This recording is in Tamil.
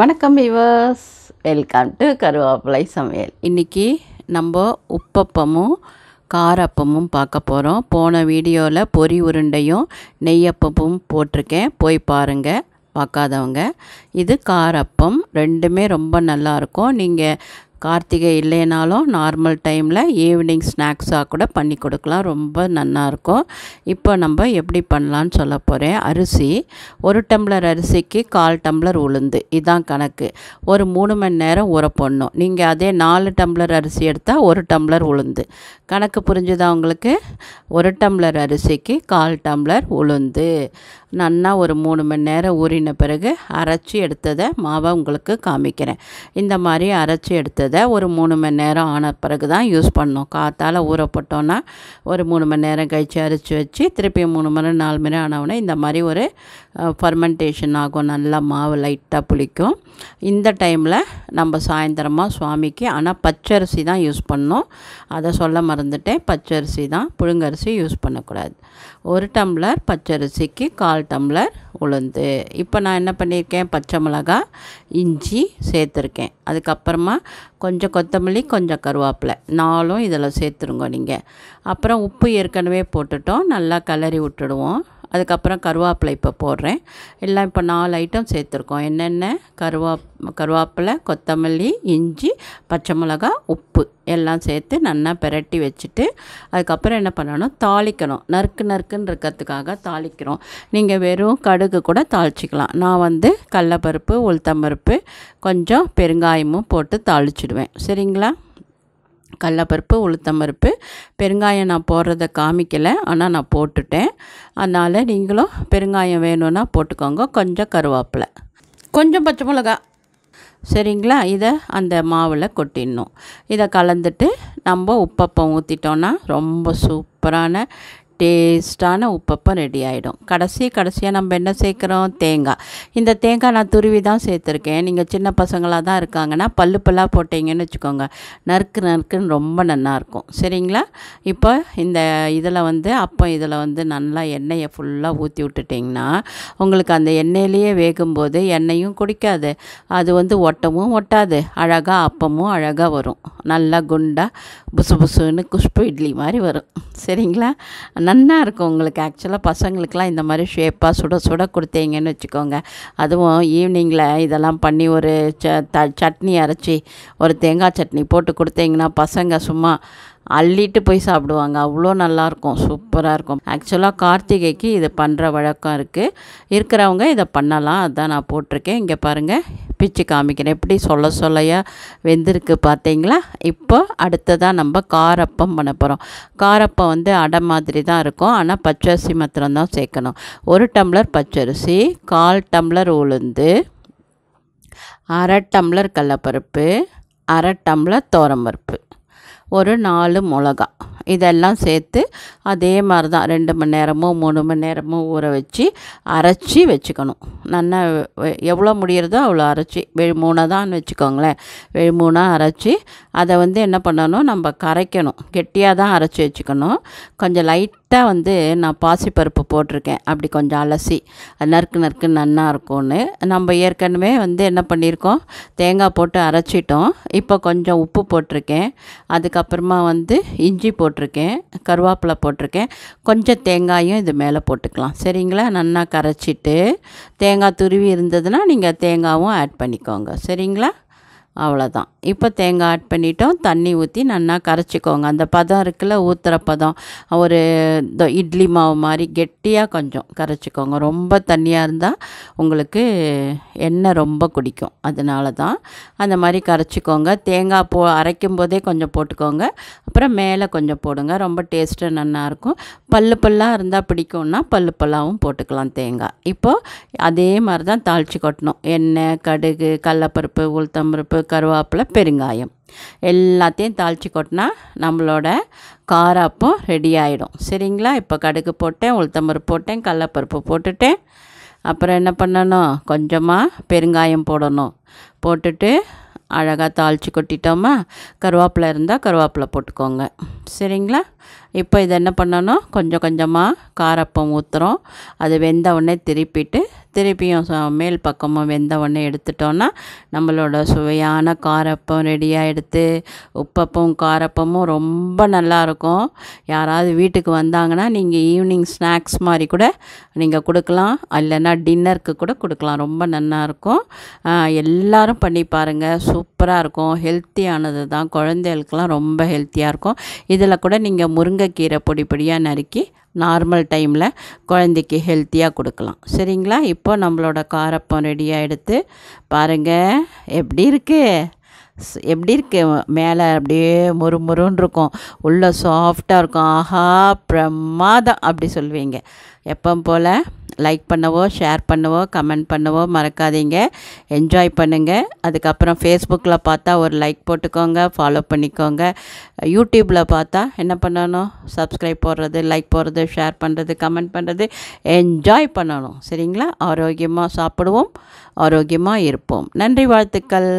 வணக்கம் விவர்ஸ் வெல்கம் டு கருவேப்பிலை சமையல் இன்றைக்கி நம்ம உப்பப்பமும் காரப்பமும் பார்க்க போகிறோம் போன வீடியோவில் பொறி உருண்டையும் நெய்யப்பமும் போட்டிருக்கேன் போய் பாருங்கள் பார்க்காதவங்க இது காரப்பம் ரெண்டுமே ரொம்ப நல்லாயிருக்கும் நீங்கள் கார்த்திகை இல்லைனாலும் நார்மல் டைமில் ஈவினிங் ஸ்நாக்ஸாக கூட பண்ணி கொடுக்கலாம் ரொம்ப நல்லாயிருக்கும் இப்போ நம்ம எப்படி பண்ணலான்னு சொல்ல போகிறேன் அரிசி ஒரு டம்ளர் அரிசிக்கு கால் டம்ளர் உளுந்து இதுதான் கணக்கு ஒரு மூணு மணி நேரம் ஊற போடணும் நீங்கள் அதே நாலு டம்ளர் அரிசி எடுத்தால் ஒரு டம்ளர் உளுந்து கணக்கு புரிஞ்சுதா உங்களுக்கு ஒரு டம்ளர் அரிசிக்கு கால் டம்ளர் உளுந்து நன்னா ஒரு மூணு மணி நேரம் ஊறின பிறகு அரைச்சி எடுத்ததை மாவை உங்களுக்கு காமிக்கிறேன் இந்த மாதிரி அரைச்சி எடுத்தது அதை ஒரு மூணு மணி நேரம் ஆன பிறகு தான் யூஸ் பண்ணோம் காற்றால் ஊறப்பட்டோன்னா ஒரு மூணு மணி நேரம் கழித்து அரைச்சி வச்சு திருப்பி மூணு மணி நேரம் நாலு மணி நேரம் ஆனவுடனே இந்த மாதிரி ஒரு ஃபர்மெண்டேஷன் ஆகும் நல்லா மாவு லைட்டாக புளிக்கும் இந்த டைமில் நம்ம சாயந்தரமாக சுவாமிக்கு ஆனால் பச்சரிசி தான் யூஸ் பண்ணோம் அதை சொல்ல மறந்துட்டேன் பச்சரிசி தான் புழுங்கரிசி யூஸ் பண்ணக்கூடாது ஒரு டம்ளர் பச்சரிசிக்கு கால் டம்ளர் உளுந்து இப்போ நான் என்ன பண்ணியிருக்கேன் பச்சை மிளகா இஞ்சி சேர்த்துருக்கேன் அதுக்கப்புறமா கொஞ்சம் கொத்தமல்லி கொஞ்சம் கருவேப்பிலை நாலும் இதில் சேர்த்துருங்க நீங்கள் அப்புறம் உப்பு ஏற்கனவே போட்டுட்டோம் நல்லா கிளறி விட்டுடுவோம் அதுக்கப்புறம் கருவேப்பிலை இப்போ போடுறேன் எல்லாம் இப்போ நாலு ஐட்டம் சேர்த்துருக்கோம் என்னென்ன கருவா கருவேப்பிலை கொத்தமல்லி இஞ்சி பச்சை மிளகா உப்பு எல்லாம் சேர்த்து நல்லா பெரட்டி வச்சுட்டு அதுக்கப்புறம் என்ன பண்ணணும் தாளிக்கணும் நறுக்கு நறுக்குன்னு இருக்கிறதுக்காக தாளிக்கிறோம் நீங்கள் வெறும் கடுகு கூட தாளிச்சிக்கலாம் நான் வந்து கடலப்பருப்பு உளுத்தம்பருப்பு கொஞ்சம் பெருங்காயமும் போட்டு தாளிச்சிடுவேன் சரிங்களா கடலப்பருப்பு உளுத்தம்பருப்பு பெருங்காயம் நான் போடுறத காமிக்கலை ஆனால் நான் போட்டுட்டேன் அதனால் நீங்களும் பெருங்காயம் வேணும்னா போட்டுக்கோங்க கொஞ்சம் கருவேப்பிலை கொஞ்சம் பச்சை மிளகா சரிங்களா இதை அந்த மாவில் கொட்டிடணும் இதை கலந்துட்டு நம்ம உப்பப்பம் ஊற்றிட்டோன்னா ரொம்ப சூப்பரான டேஸ்ட்டான உப்பப்பம் ரெடி ஆகிடும் கடைசி கடைசியாக நம்ம என்ன சேர்க்குறோம் தேங்காய் இந்த தேங்காய் நான் துருவி தான் சேர்த்துருக்கேன் நீங்கள் சின்ன பசங்களாக தான் இருக்காங்கன்னா பல்லு பல்லாக போட்டிங்கன்னு வச்சுக்கோங்க நறுக்கு நறுக்குன்னு ரொம்ப நல்லாயிருக்கும் சரிங்களா இப்போ இந்த இதில் வந்து அப்பம் இதில் வந்து நல்லா எண்ணெயை ஃபுல்லாக ஊற்றி விட்டுட்டிங்கன்னா உங்களுக்கு அந்த எண்ணெயிலேயே வேகும்போது எண்ணெயும் குடிக்காது அது வந்து ஒட்டவும் ஒட்டாது அழகாக அப்பமும் அழகாக வரும் நல்லா குண்டாக புசு புசுன்னு குஷ்பு இட்லி மாதிரி வரும் சரிங்களா நல்லா இருக்கும் உங்களுக்கு ஆக்சுவலாக பசங்களுக்கெலாம் இந்த மாதிரி ஷேப்பாக சுட சுட கொடுத்தீங்கன்னு வச்சுக்கோங்க அதுவும் ஈவினிங்கில் இதெல்லாம் பண்ணி ஒரு ச த சட்னி அரைச்சி ஒரு தேங்காய் சட்னி போட்டு கொடுத்தீங்கன்னா பசங்க சும்மா அள்ளிட்டு போய் சாப்பிடுவாங்க அவ்வளோ நல்லாயிருக்கும் சூப்பராக இருக்கும் ஆக்சுவலாக கார்த்திகைக்கு இது பண்ணுற வழக்கம் இருக்குது இருக்கிறவங்க இதை பண்ணலாம் அதுதான் நான் போட்டிருக்கேன் இங்கே பாருங்கள் தப்பிச்சு காமிக்கிறேன் எப்படி சொல்ல சொல்லையாக வெந்திருக்கு பார்த்தீங்களா இப்போ அடுத்ததாக நம்ம காரப்பம் பண்ண போகிறோம் காரப்பம் வந்து அடை மாதிரி தான் இருக்கும் ஆனால் பச்சரிசி மாத்திரம்தான் சேர்க்கணும் ஒரு டம்ளர் பச்சரிசி கால் டம்ளர் உளுந்து அரை டம்ளர் கடலப்பருப்பு அரை டம்ளர் தோரம்பருப்பு ஒரு நாலு மிளகா இதெல்லாம் சேர்த்து அதே மாதிரி தான் ரெண்டு மணி நேரமோ மூணு மணி நேரமோ ஊற வச்சு அரைச்சி வச்சுக்கணும் நல்லா எவ்வளோ முடியிறதோ அவ்வளோ அரைச்சி மூணாக தான் வச்சுக்கோங்களேன் மூணாக அரைச்சி அதை வந்து என்ன பண்ணணும் நம்ம கரைக்கணும் கெட்டியாக தான் அரைச்சி வச்சுக்கணும் கொஞ்சம் லைட் லைட்டாக வந்து நான் பாசிப்பருப்பு போட்டிருக்கேன் அப்படி கொஞ்சம் அலசி நறுக்கு நறுக்கு நன்னா இருக்கும்னு நம்ம ஏற்கனவே வந்து என்ன பண்ணியிருக்கோம் தேங்காய் போட்டு அரைச்சிட்டோம் இப்போ கொஞ்சம் உப்பு போட்டிருக்கேன் அதுக்கப்புறமா வந்து இஞ்சி போட்டிருக்கேன் கருவேப்பிலை போட்டிருக்கேன் கொஞ்சம் தேங்காயும் இது மேலே போட்டுக்கலாம் சரிங்களா நல்லா கரைச்சிட்டு தேங்காய் துருவி இருந்ததுன்னா நீங்கள் தேங்காவும் ஆட் பண்ணிக்கோங்க சரிங்களா அவ்வளோதான் இப்போ தேங்காய் ஆட் பண்ணிட்டோம் தண்ணி ஊற்றி நல்லா கரைச்சிக்கோங்க அந்த பதம் இருக்குல்ல ஊற்றுற பதம் ஒரு இட்லி மாவு மாதிரி கெட்டியாக கொஞ்சம் கரைச்சிக்கோங்க ரொம்ப தண்ணியாக இருந்தால் உங்களுக்கு எண்ணெய் ரொம்ப குடிக்கும் அதனால தான் அந்த மாதிரி கரைச்சிக்கோங்க தேங்காய் போ அரைக்கும் போதே கொஞ்சம் போட்டுக்கோங்க அப்புறம் மேலே கொஞ்சம் போடுங்க ரொம்ப டேஸ்ட்டு நல்லாயிருக்கும் பல்லு பல்லாக இருந்தால் பிடிக்கும்னா பல்லு பல்லாவும் போட்டுக்கலாம் தேங்காய் இப்போது அதே மாதிரி தான் தாளித்து கொட்டணும் எண்ணெய் கடுகு கடலப்பருப்பு உளுத்தம்பருப்பு கருவேப்பிலை பெருங்காயம் எல்லாத்தையும் தாளித்து கொட்டினா நம்மளோட காராப்பும் ரெடி ஆகிடும் சரிங்களா இப்போ கடுகு போட்டேன் உளுத்தம்பருப்பு போட்டேன் கடலப்பருப்பு போட்டுட்டேன் அப்புறம் என்ன பண்ணணும் கொஞ்சமாக பெருங்காயம் போடணும் போட்டுட்டு அழகாக தாளித்து கொட்டிட்டோமா கருவேப்பிலை இருந்தால் கருவேப்பிலை போட்டுக்கோங்க சரிங்களா இப்போ இது என்ன பண்ணணும் கொஞ்சம் கொஞ்சமாக காரப்பம் ஊற்றுறோம் அது வெந்த உடனே திருப்பிட்டு திருப்பியும் மேல் பக்கமும் வெந்த உடனே எடுத்துட்டோன்னா நம்மளோட சுவையான காரப்பம் ரெடியாக எடுத்து உப்பப்பம் காரப்பமும் ரொம்ப நல்லாயிருக்கும் யாராவது வீட்டுக்கு வந்தாங்கன்னா நீங்கள் ஈவினிங் ஸ்நாக்ஸ் மாதிரி கூட நீங்கள் கொடுக்கலாம் இல்லைன்னா டின்னருக்கு கூட கொடுக்கலாம் ரொம்ப நல்லாயிருக்கும் எல்லோரும் பண்ணி பாருங்கள் சூப்பராக இருக்கும் ஹெல்த்தியானது தான் குழந்தைகளுக்கெலாம் ரொம்ப ஹெல்த்தியாக இருக்கும் இதில் கூட நீங்கள் முருங்கைக்கீரை பொடி பொடியாக நறுக்கி நார்மல் டைமில் குழந்தைக்கு ஹெல்த்தியாக கொடுக்கலாம் சரிங்களா இப்போ நம்மளோட காரப்பம் ரெடியாக எடுத்து பாருங்கள் எப்படி இருக்குது எப்படி இருக்கு மேலே அப்படியே மொறு மொறுன்னு இருக்கும் உள்ளே சாஃப்டாக இருக்கும் ஆஹா பிரமாதம் அப்படி சொல்லுவீங்க எப்போ போல் லைக் பண்ணவோ ஷேர் பண்ணவோ கமெண்ட் பண்ணவோ மறக்காதீங்க என்ஜாய் பண்ணுங்கள் அதுக்கப்புறம் ஃபேஸ்புக்கில் பார்த்தா ஒரு லைக் போட்டுக்கோங்க ஃபாலோ பண்ணிக்கோங்க யூடியூப்பில் பார்த்தா என்ன பண்ணணும் சப்ஸ்கிரைப் போடுறது லைக் போடுறது ஷேர் பண்ணுறது கமெண்ட் பண்ணுறது என்ஜாய் பண்ணணும் சரிங்களா ஆரோக்கியமாக சாப்பிடுவோம் ஆரோக்கியமாக இருப்போம் நன்றி வாழ்த்துக்கள்